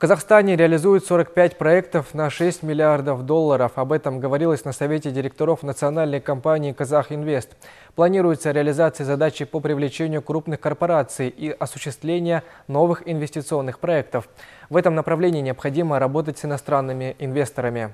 Казахстане реализуют 45 проектов на 6 миллиардов долларов. Об этом говорилось на Совете директоров национальной компании «Казахинвест». Планируется реализация задачи по привлечению крупных корпораций и осуществление новых инвестиционных проектов. В этом направлении необходимо работать с иностранными инвесторами.